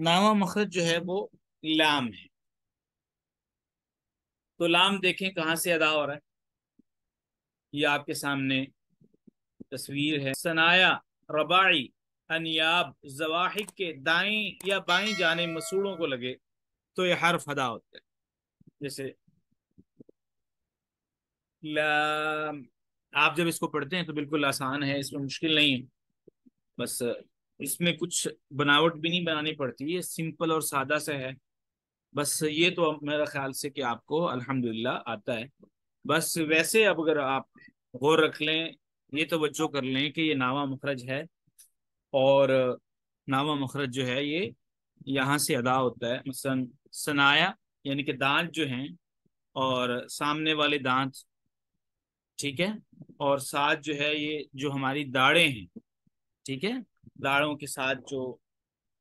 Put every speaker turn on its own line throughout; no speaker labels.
नामा मखरज जो है वो लाम है तो लाम देखें कहाँ से अदा हो रहा है ये आपके सामने तस्वीर है सनाया रबाई अनियाब जवाहिक के दाएं या बाएं जाने मसूड़ों को लगे तो ये हर्फ अदा होता है जैसे आप जब इसको पढ़ते हैं तो बिल्कुल आसान है इसमें मुश्किल नहीं है बस इसमें कुछ बनावट भी नहीं बनानी पड़ती ये सिंपल और सादा सा है बस ये तो मेरा ख्याल से कि आपको अल्हम्दुलिल्लाह आता है बस वैसे अब अगर आप गौर रख लें ये तवज्जो कर लें कि ये नावा मखरज है और नावा मखरज जो है ये यहाँ से अदा होता है मसलन सनाया यानी कि दांत जो हैं और सामने वाले दांत ठीक है और साथ जो है ये जो हमारी दाढ़े हैं ठीक है दाढ़ों के साथ जो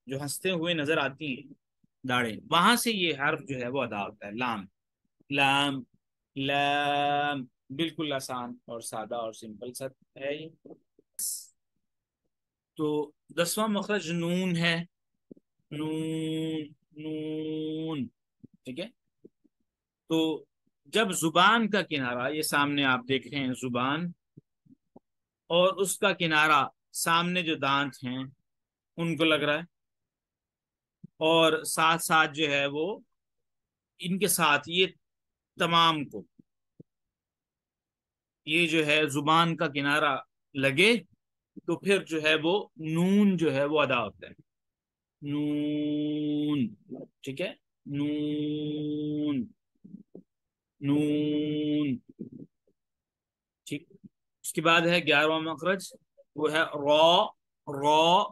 जो हंसते हुए नजर आती है दाढ़े वहां से ये हर्फ जो है वो अदा होता है लाम लाम लाम बिल्कुल आसान और सादा और सिंपल सा है ये तो दसवां मखरज नून है नून नून ठीक है तो जब जुबान का किनारा ये सामने आप देख रहे हैं जुबान और उसका किनारा सामने जो दांत हैं उनको लग रहा है और साथ साथ जो है वो इनके साथ ये तमाम को ये जो है जुबान का किनारा लगे तो फिर जो है वो नून जो है वो अदा होता है नून ठीक है नून नून ठीक उसके बाद है ग्यारहवा मखरज वो है रॉ रॉ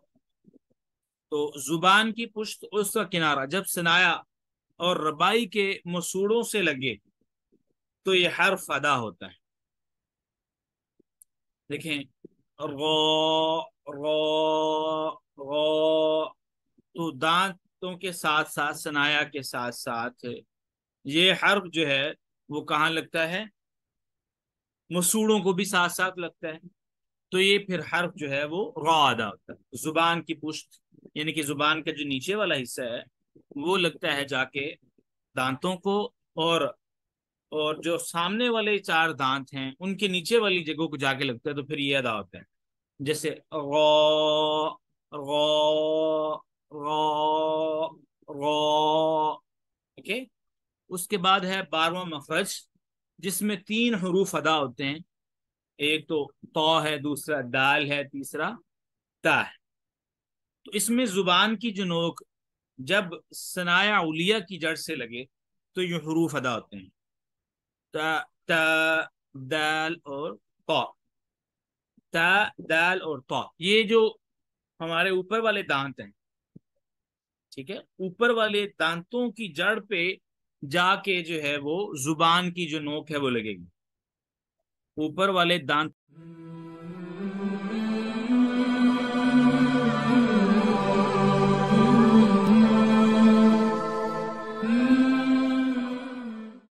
तो जुबान की पुष्ट उसका किनारा जब सनाया और रबाई के मसूड़ों से लगे तो ये हर्फ अदा होता है देखें रो रो रो तो दांतों के साथ साथ सनाया के साथ साथ ये हर्फ जो है वो कहाँ लगता है मसूड़ों को भी साथ साथ लगता है तो ये फिर हर्फ जो है वो रॉ अदा होता है जुबान की पुष्ट यानी कि जुबान का जो नीचे वाला हिस्सा है वो लगता है जाके दांतों को और और जो सामने वाले चार दांत हैं उनके नीचे वाली जगह को जाके लगता है तो फिर ये अदा होता है जैसे रॉ रॉ रॉ उसके बाद है बारवा मखरज जिसमें तीन हरूफ अदा होते हैं एक तो तो है दूसरा दाल है तीसरा ता है तो इसमें जुबान की जो नोक जब सनाया उलिया की जड़ से लगे तो ये हरूफ अदा होते हैं ता ता दाल और तो ता दाल और तो ये जो हमारे ऊपर वाले दांत हैं ठीक है ऊपर वाले दांतों की जड़ पे जाके जो है वो जुबान की जो नोक है वो लगेगी ऊपर वाले दांत